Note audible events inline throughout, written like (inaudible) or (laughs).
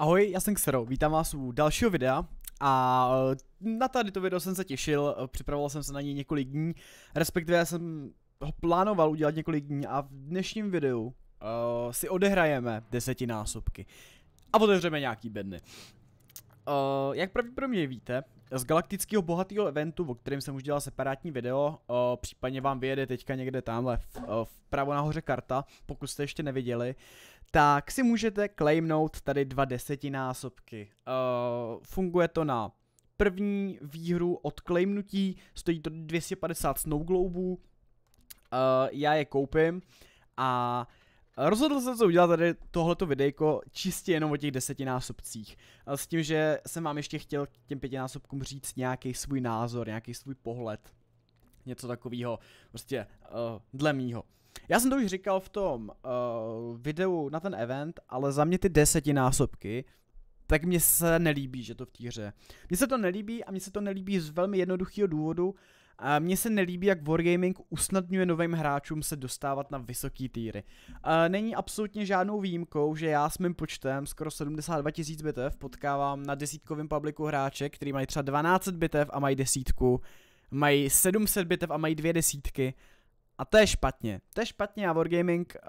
Ahoj, já jsem Xero, vítám vás u dalšího videa a eh, na tady to video jsem se těšil, eh, připravoval jsem se na něj několik dní, respektive jsem ho plánoval udělat několik dní a v dnešním videu uh, si odehrajeme desetinásobky a otevřeme nějaký bedny. Uh, jak pravděpodobně víte, z galaktického bohatého eventu, o kterém jsem už dělal separátní video, o, případně vám vyjede teďka někde tamhle v, o, vpravo nahoře karta, pokud jste ještě neviděli, tak si můžete claimnout tady dva desetinásobky. O, funguje to na první výhru od claimnutí, stojí to 250 snowglobů, já je koupím a Rozhodl jsem se udělat tady tohleto videjko čistě jenom o těch desetinásobcích. S tím, že jsem vám ještě chtěl k těm pětinásobkům říct nějaký svůj názor, nějaký svůj pohled. Něco takového, prostě uh, dle mýho. Já jsem to už říkal v tom uh, videu na ten event, ale za mě ty desetinásobky, tak mně se nelíbí, že to v té hře. Mně se to nelíbí a mně se to nelíbí z velmi jednoduchého důvodu, a mně se nelíbí, jak Wargaming usnadňuje novým hráčům se dostávat na vysoký týry. A není absolutně žádnou výjimkou, že já s mým počtem skoro 72 tisíc bitev potkávám na desítkovém publiku hráče, který mají třeba 12 bitev a mají desítku, mají 700 bitev a mají dvě desítky. A to je špatně. To je špatně a Wargaming uh,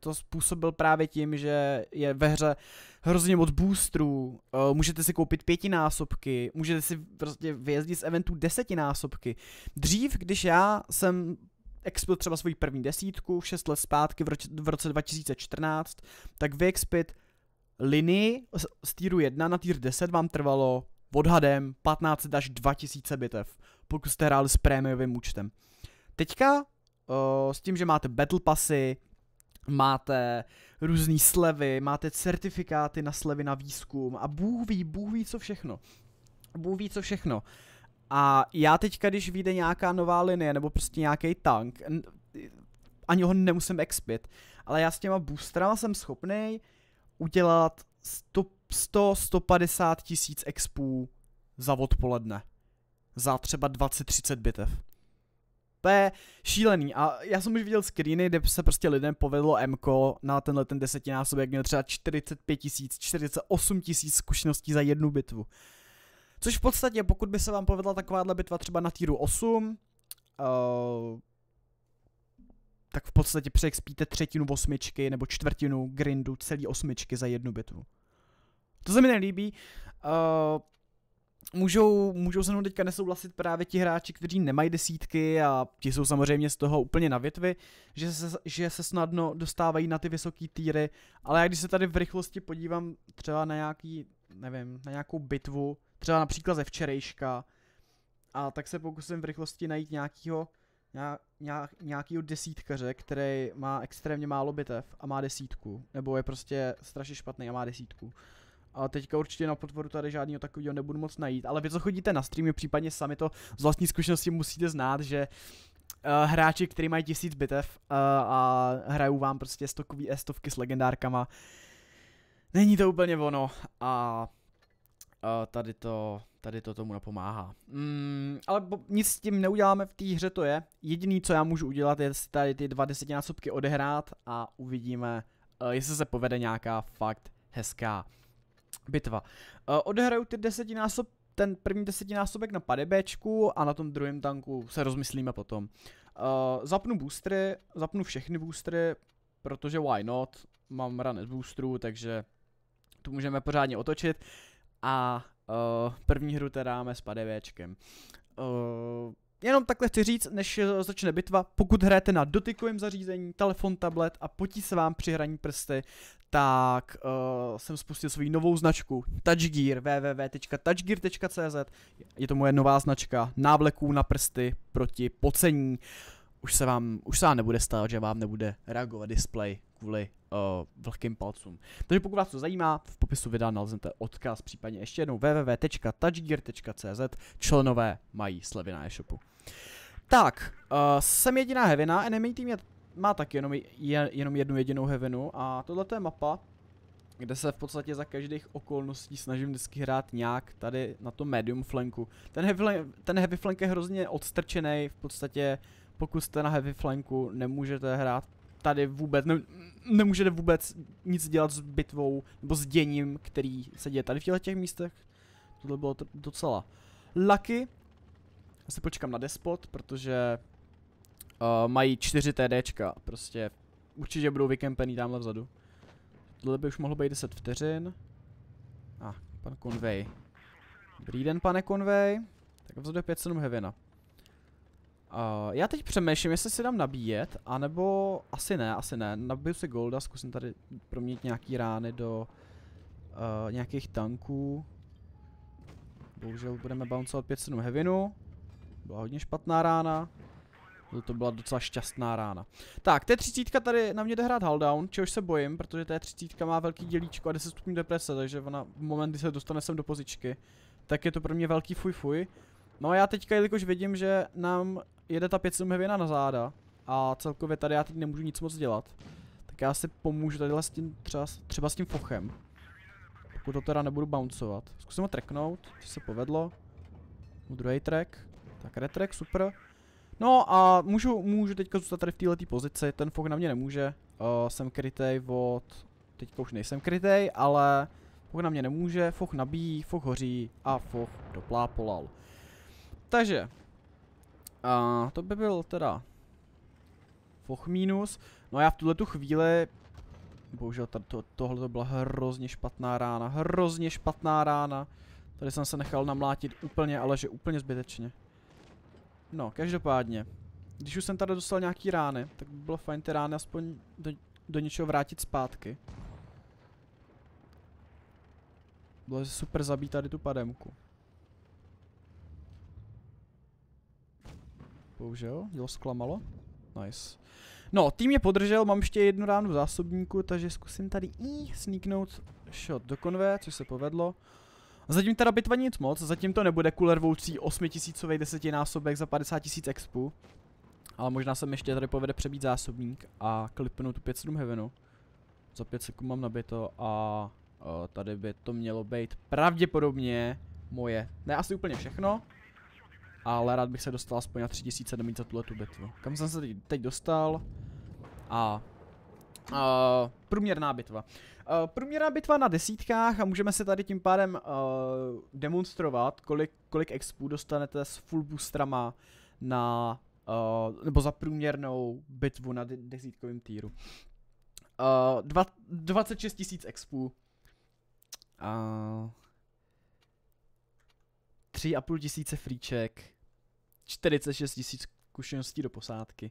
to způsobil právě tím, že je ve hře hrozně moc boostrů, uh, eh, můžete si koupit pětinásobky, můžete si prostě vyjezdit z eventů desetinásobky. Dřív, když já jsem expil třeba svoji první desítku, 6 let zpátky v roce, v roce 2014, tak vyexpit linii z týru 1 na týr 10 vám trvalo odhadem 15 až 2000 bitev, pokud jste hráli s prémiovým účtem. Teďka s tím, že máte battle pasy, máte různé slevy, máte certifikáty na slevy na výzkum a Bůh ví, Bůh ví co všechno. Bůh ví co všechno. A já teďka, když vyjde nějaká nová linie nebo prostě nějaký tank, ani ho nemusím expit, ale já s těma boostrama jsem schopný udělat 100-150 tisíc expů za odpoledne. Za třeba 20-30 bitev. To je šílený a já jsem už viděl screeny, kde se prostě lidem povedlo MK na tenhle ten desetinásobek, měl třeba 45 tisíc, 48 tisíc zkušeností za jednu bitvu. Což v podstatě, pokud by se vám povedla takováhle bitva třeba na týru 8, uh, eh, tak v podstatě přexpíte třetinu osmičky nebo čtvrtinu grindu celý osmičky za jednu bitvu. To se mi nelíbí. Uh, můžou, můžou se mnou teďka nesouhlasit právě ti hráči, kteří nemají desítky a ti jsou samozřejmě z toho úplně na větvi, že se, že se snadno dostávají na ty vysoké týry, ale já když se tady v rychlosti podívám třeba na nějaký, nevím, na nějakou bitvu, třeba například ze včerejška, a tak se pokusím v rychlosti najít nějakýho, nějak, nějakýho desítkaře, který má extrémně málo bitev a má desítku, nebo je prostě strašně špatný a má desítku. A teďka určitě na potvoru tady žádného takového nebudu moc najít, ale vy, co chodíte na streamy, případně sami to z vlastní zkušenosti musíte znát, že uh, hráči, kteří mají tisíc bitev uh, a hrajou vám prostě stokový estovky eh, s legendárkama, není to úplně ono a uh, tady to tady to tomu napomáhá. Mm, ale bo, nic s tím neuděláme v té hře, to je. Jediný, co já můžu udělat, je si tady ty dva desetinásobky odehrát a uvidíme, uh, jestli se povede nějaká fakt hezká bitva. Eh, Odehraju ty desetinásob, ten první desetinásobek na padebečku a na tom druhém tanku se rozmyslíme potom. Uh, zapnu boostry, zapnu všechny boostry, protože why not, mám ranec boostrů, takže tu můžeme pořádně otočit a uh, první hru teda dáme s padebečkem. Uh, jenom takhle chci říct, než eh, začne bitva, pokud hrajete na dotykovém zařízení, telefon, tablet a potí se vám při hraní prsty, tak uh, jsem spustil svou novou značku Touchgear, www.touchgear.cz Je to moje nová značka návleků na prsty proti pocení. Uh, už se vám, už se vám nebude stát, že vám nebude reagovat display kvůli uh, vlhkým palcům. Takže pokud vás to zajímá, v popisu videa naleznete odkaz, případně ještě jednou www.touchgear.cz, členové mají slevy na e-shopu. Tak, uh, jsem jediná hevina, enemy team je, má tak jenom, je, jenom jednu jedinou hevinu a tohle je mapa, kde se v podstatě za každých okolností snažím vždycky hrát nějak tady na tom medium flanku. Ten heavy, ten heavy flank je hrozně odstrčený, v podstatě pokud jste na heavy flanku, nemůžete hrát tady vůbec, ne, nemůžete vůbec nic dělat s bitvou nebo s děním, který se děje tady v těchto těch místech. Tohle bylo docela lucky. Asi počkám na despot, protože uh, mají čtyři TDčka, prostě určitě budou vykempený tamhle vzadu. Tohle by už mohlo být 10 vteřin. A, ah, pan Convey. Dobrý den, pane Convey. Tak vzadu je 5 heavy Uh, já teď přemýšlím, jestli si dám nabíjet, anebo asi ne, asi ne. Nabiju si golda, zkusím tady proměnit nějaký rány do uh, nějakých tanků. Bohužel budeme bouncovat 5-7 heavinu. Byla hodně špatná rána. To byla docela šťastná rána. Tak, T30 tady na mě jde hrát Halldown, čehož se bojím, protože T30 má velký dělíčko a 10 stupňů deprese, takže ona v moment, kdy se dostane sem do pozičky, tak je to pro mě velký fuj fuj. No a já teďka, jelikož vidím, že nám jede ta 5 heavy na záda a celkově tady já teď nemůžu nic moc dělat, tak já si pomůžu tady s tím třeba, třeba s tím fochem. Pokud to teda nebudu bouncovat. Zkusím ho treknout, co se povedlo. No, druhý track. Tak retrek, super. No a můžu, můžu teďka zůstat tady v této pozici, ten fok na mě nemůže. Uh, jsem krytej od... Teďka už nejsem krytej, ale fok na mě nemůže, fok nabíjí, fok hoří a fok doplápolal. Takže, A to by byl teda foch minus. No a já v tuhle tu chvíli, bohužel to, tohle to byla hrozně špatná rána, hrozně špatná rána. Tady jsem se nechal namlátit úplně, ale že úplně zbytečně. No, každopádně, když už jsem tady dostal nějaký rány, tak by bylo fajn ty rány aspoň do, do něčeho vrátit zpátky. Bylo super zabít tady tu pademku. Bohužel, dílo zklamalo. Nice. No, tým mě podržel, mám ještě jednu ránu v zásobníku, takže zkusím tady i sníknout shot do konve, což se povedlo. Zatím teda bitva nic moc, zatím to nebude cooler rvoucí 8000 desetinásobek za 50 tisíc expu. Ale možná se mi ještě tady povede přebít zásobník a klipnout tu 5-7 heavenu. Za 5 sekund mám nabito a, a eh, tady by to mělo být pravděpodobně moje. Ne, asi úplně všechno ale rád bych se dostal aspoň na 3000 domít za tuhle tu bitvu. Kam jsem se teď, teď dostal a Uh, průměrná bitva. Uh, průměrná bitva na desítkách a můžeme se tady tím pádem uh, demonstrovat, kolik, kolik expů dostanete s full boostrama na, uh, nebo za průměrnou bitvu na de desítkovém týru. Uh, dva, 26 000 expů. Uh, tři a půl tisíce fríček, 46 tisíc zkušeností do posádky.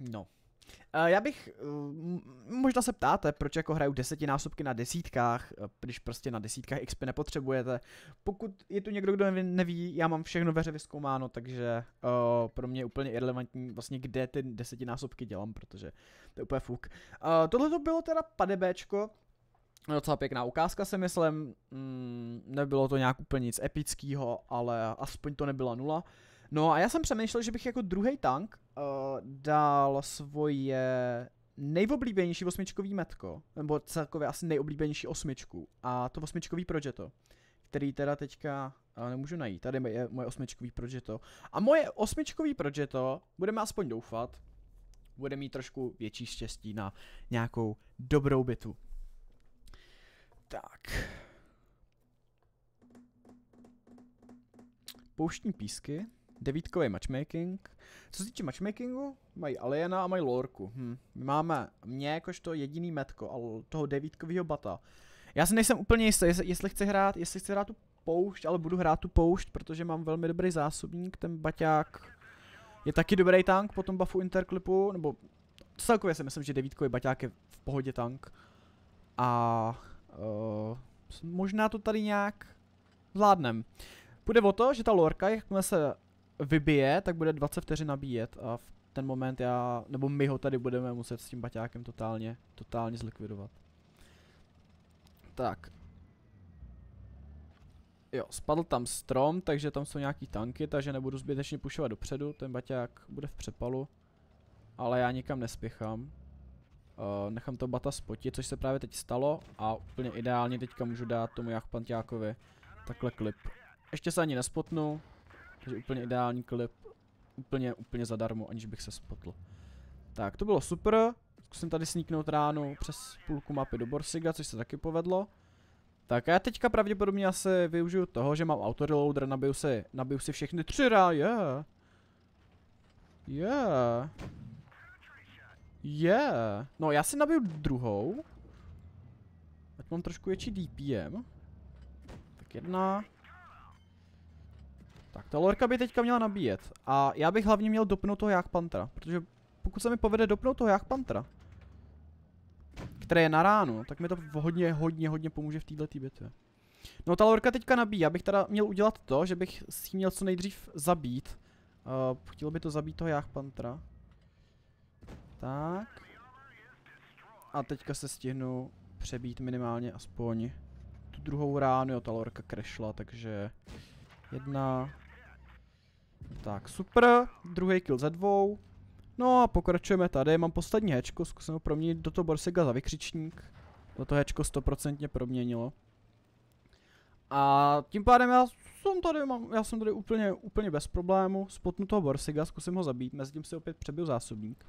No. Eh, já bych, eh, možná se ptáte, proč jako hraju desetinásobky na desítkách, eh, když prostě na desítkách XP nepotřebujete. Pokud je tu někdo, kdo neví, já mám všechno veře vyzkoumáno, takže uh, pro mě je úplně irrelevantní vlastně, kde ty desetinásobky dělám, protože to je úplně fuk. Uh, Tohle to bylo teda padebéčko, no, Docela pěkná ukázka si myslím, mm, nebylo to nějak úplně nic epického, ale aspoň to nebyla nula. Uh, No a já jsem přemýšlel, že bych jako druhý tank uh, dal svoje nejoblíbenější osmičkový metko, nebo celkově asi nejoblíbenější osmičku, a to osmičkový Projeto, který teda teďka uh, nemůžu najít. Tady je moje osmičkový Projeto. A moje osmičkový Projeto, budeme aspoň doufat, bude mít trošku větší štěstí na nějakou dobrou bitvu. Tak. Pouštní písky devítkový matchmaking. Co se týče matchmakingu, mají Aliena a mají Lorku. Hm. My máme mě jakožto jediný metko toho devítkového bata. Já si nejsem úplně jistý, jestli chci hrát, jestli chci hrát tu poušť, ale budu hrát tu poušť, protože mám velmi dobrý zásobník, ten baťák je taky dobrý tank po tom buffu interklipu, nebo celkově si myslím, že devítkový baťák je v pohodě tank. A uh, možná to tady nějak zvládnem. Půjde o to, že ta lorka, jakmile se vybije, tak bude 20 vteřin nabíjet a v ten moment já, nebo my ho tady budeme muset s tím baťákem totálně, totálně zlikvidovat. Tak. Jo, spadl tam strom, takže tam jsou nějaký tanky, takže nebudu zbytečně pušovat dopředu, ten baťák bude v přepalu. Ale já nikam nespěchám. Uh, nechám to bata spotit, což se právě teď stalo a úplně ideálně teďka můžu dát tomu jak jachpantákovi takhle klip. Ještě se ani nespotnu, takže úplně ideální klip. Úplně, úplně zadarmo, aniž bych se spotl. Tak, to bylo super. Zkusím tady sníknout ránu přes půlku mapy do Borsiga, což se taky povedlo. Tak a já teďka pravděpodobně asi využiju toho, že mám autoreloader, nabiju si, nabiju si všechny tři rá, yeah. Yeah. Yeah. No já si nabiju druhou. Ať mám trošku větší DPM. Tak jedna, tak, ta lorka by teďka měla nabíjet. A já bych hlavně měl dopnout toho pantra, protože pokud se mi povede dopnout toho pantra, které je na ránu, tak mi to hodně, hodně, hodně pomůže v této bitvě. No ta lorka teďka nabíjí, já bych teda měl udělat to, že bych si měl co nejdřív zabít. Uh, chtělo by to zabít toho pantra. Tak. A teďka se stihnu přebít minimálně aspoň tu druhou ránu, jo ta lorka krešla, takže jedna, tak, super. Druhý kill ze dvou. No a pokračujeme tady. Mám poslední hečko. Zkusím ho proměnit do toho Borsega za vykřičník. Toto no hečko stoprocentně proměnilo. A tím pádem já jsem tady, mám, já jsem tady úplně, úplně bez problému. Spotnu toho Borsiga, zkusím ho zabít, mezi tím si opět přebil zásobník.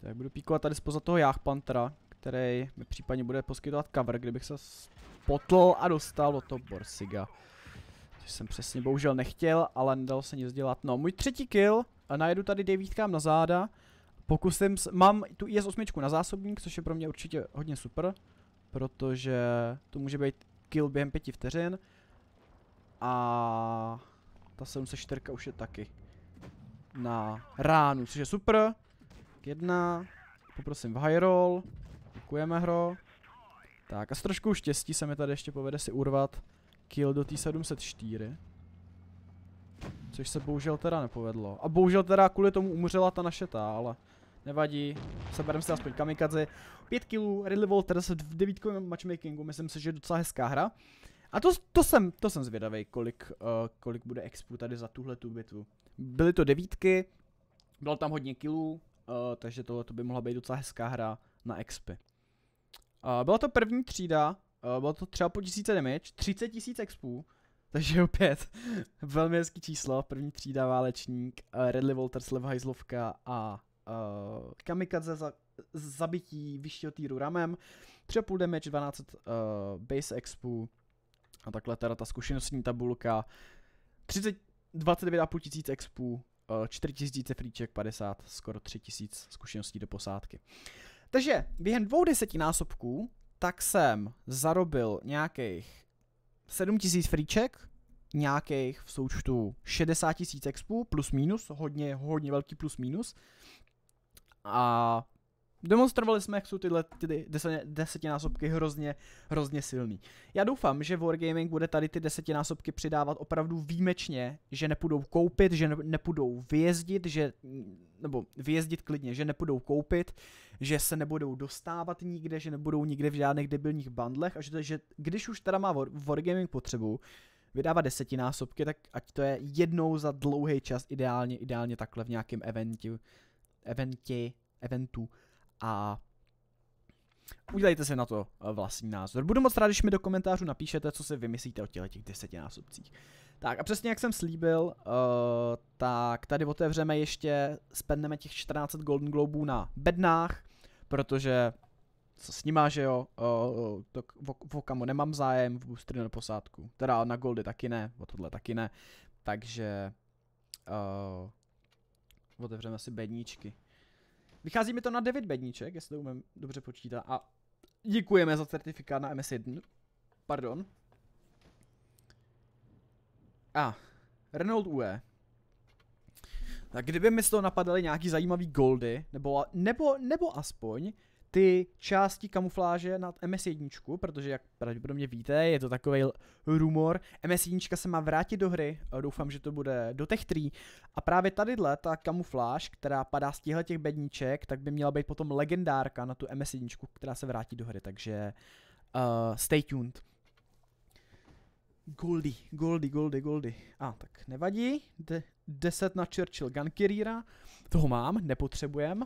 Tak budu píkovat tady spoza toho jachpantera, který mi případně bude poskytovat cover, kdybych se spotl a dostal od toho Borsiga. To jsem přesně bohužel nechtěl, ale nedal se nic dělat. No, můj třetí kill, a najedu tady devítkám na záda. Pokusím, s, mám tu IS-8 na zásobník, což je pro mě určitě hodně super, protože to může být kill během pěti vteřin. A ta 704 už je taky na ránu, což je super. Jedna, poprosím v high roll, děkujeme hro. Tak a s trošku štěstí se mi tady ještě povede si urvat kill do té 704. Což se bohužel teda nepovedlo. A bohužel teda kvůli tomu umřela ta naše ta, ale nevadí. Sebereme si aspoň kamikadze. 5 killů, Ridley Walters v devítkovém matchmakingu, myslím si, že je docela hezká hra. A to, to, jsem, to jsem zvědavý, kolik, uh, kolik bude expu tady za tuhle tu bitvu. Byly to devítky, bylo tam hodně killů, uh, takže tohle by mohla být docela hezká hra na expy. Uh, byla to první třída, Uh, bylo to třeba po tisíce damage, 30 tisíc expů, takže (laughs) opět velmi hezký číslo, první třída válečník, uh, eh, Redley Walters, Lev Hajzlovka a uh, Kamikaze za, zabití vyššího týru ramem, 3,5 damage, 12 uh, base expů a takhle teda ta zkušenostní tabulka, 30, 29,5 tisíc expů, uh, 4 tisíce fríček, 50, skoro 3 tisíc zkušeností do posádky. Takže během dvou desetinásobků tak jsem zarobil nějakých 7000 fríček, nějakých v součtu 60 tisíc expů, plus minus, hodně, hodně velký plus minus. A Demonstrovali jsme, jak jsou tyhle ty desetinásobky hrozně, hrozně silný. Já doufám, že Wargaming bude tady ty desetinásobky přidávat opravdu výjimečně, že nepůjdou koupit, že nepůjdou vyjezdit, že, nebo vyjezdit klidně, že nepůjdou koupit, že se nebudou dostávat nikde, že nebudou nikde v žádných debilních bandlech a že, že když už teda má Wargaming potřebu, vydává desetinásobky, tak ať to je jednou za dlouhý čas, ideálně, ideálně takhle v nějakém eventu, eventi, eventu, eventu a udělejte se na to eh, vlastní názor. Budu moc rád, když mi do komentářů napíšete, co si vymyslíte o těchto těch desetinásobcích. Tak a přesně jak jsem slíbil, uh, tak tady otevřeme ještě, spendneme těch 14 Golden Globů na bednách, protože co s nima, že jo, uh, eh, to v Okamu nemám zájem, v boostry na posádku, teda na Goldy taky ne, o tohle taky ne, takže uh, otevřeme si bedníčky. Vychází mi to na 9 bedníček, jestli to umím dobře počítat. A děkujeme za certifikát na MS1. Pardon. A, Renault UE. Tak kdyby mi z toho napadaly nějaký zajímavý goldy, nebo, nebo, nebo aspoň ty části kamufláže nad MS1, protože jak pravděpodobně víte, je to takový rumor. MS1 se má vrátit do hry, doufám, že to bude do těch tří. A právě tadyhle ta kamufláž, která padá z těchto těch bedníček, tak by měla být potom legendárka na tu MS1, která se vrátí do hry, takže uh, stay tuned. Goldy, Goldy, Goldy, Goldy. A ah, tak nevadí, De- 10 na Churchill Gun Carriera, toho mám, nepotřebujem.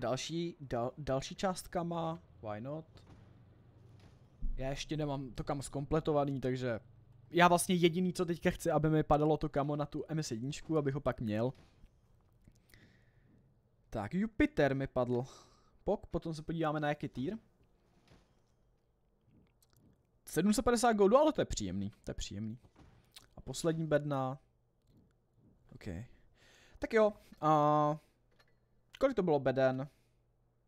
Další, dal, další částka má, why not? Já ještě nemám to kam zkompletovaný, takže já vlastně jediný, co teďka chci, aby mi padalo to kamo na tu MS1, abych ho pak měl. Tak, Jupiter mi padl. Pok, potom se podíváme na jaký týr. 750 goldů, ale to je příjemný, to je příjemný. A poslední bedna. OK. Tak jo, a... Uh... Kolik to bylo beden?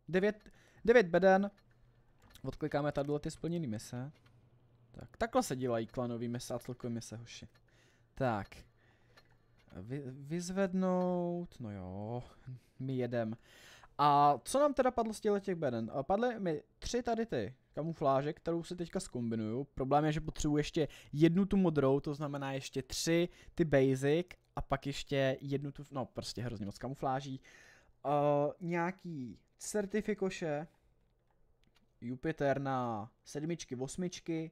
9, 9 beden. Odklikáme tady ty splněný mise. Tak, takhle se dělají klanový mise a celkový mise, hoši. Tak. Vy, vyzvednout, no jo, my jedem. A co nám teda padlo z těch beden? Padly mi tři tady ty kamufláže, kterou si teďka zkombinuju. Problém je, že potřebuji ještě jednu tu modrou, to znamená ještě tři ty basic a pak ještě jednu tu, no prostě hrozně moc kamufláží uh, nějaký certifikoše, Jupiter na sedmičky, osmičky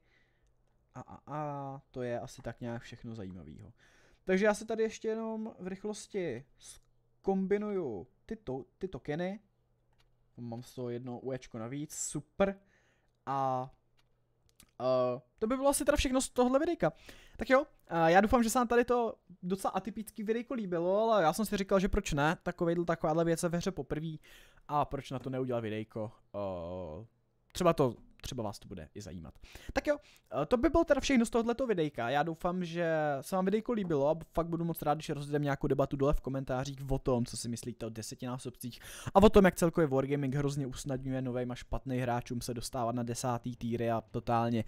a, a, a to je asi tak nějak všechno zajímavého. Takže já se tady ještě jenom v rychlosti kombinuju tyto, ty tokeny. Mám z toho jedno uječko navíc, super. A Eh, to by bylo asi teda všechno z tohle videjka. Tak jo, uh, já doufám, že se vám tady to docela atypický videjko líbilo, ale já jsem si říkal, že proč ne, takovýhle takováhle věc ve hře poprvé a proč na to neudělat videjko. Uh, třeba to třeba vás to bude i zajímat. Tak jo, eh, to by bylo teda všechno z tohoto videjka. Já doufám, že se vám videjko líbilo a fakt budu moc rád, když rozjedeme nějakou debatu dole v komentářích o tom, co si myslíte o desetinásobcích a o tom, jak celkově Wargaming hrozně usnadňuje novým a špatným hráčům se dostávat na desátý týry a totálně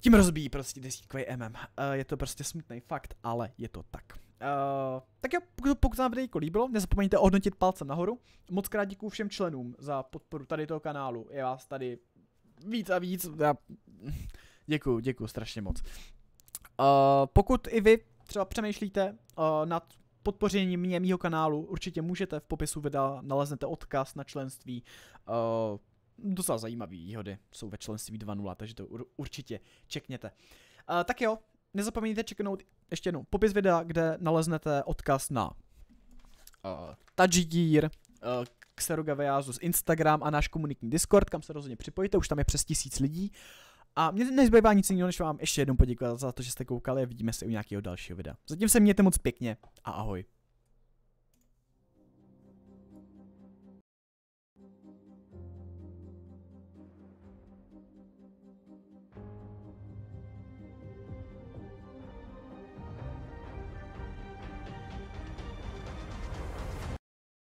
tím rozbíjí prostě desítkový MM. Je to prostě smutný fakt, ale je to tak. Uh, tak jo, pokud, pokud vám video líbilo, nezapomeňte ohodnotit palcem nahoru. Moc krát děkuju všem členům za podporu tady toho kanálu. Je vás tady víc a víc. Já... Děkuju, děkuju strašně moc. Uh, pokud i vy třeba přemýšlíte uh, nad podpoření mě, mýho kanálu, určitě můžete, v popisu videa naleznete odkaz na členství. Uh, docela zajímavý výhody jsou ve členství 2.0, takže to určitě čekněte. Uh, tak jo, nezapomeňte čeknout ještě jednou popis videa, kde naleznete odkaz na uh, Tajigir, uh, z Instagram a náš komunitní Discord, kam se rozhodně připojíte, už tam je přes tisíc lidí. A mě nezbývá nic jiného, než vám ještě jednou poděkovat za to, že jste koukali a vidíme se u nějakého dalšího videa. Zatím se mějte moc pěkně a ahoj.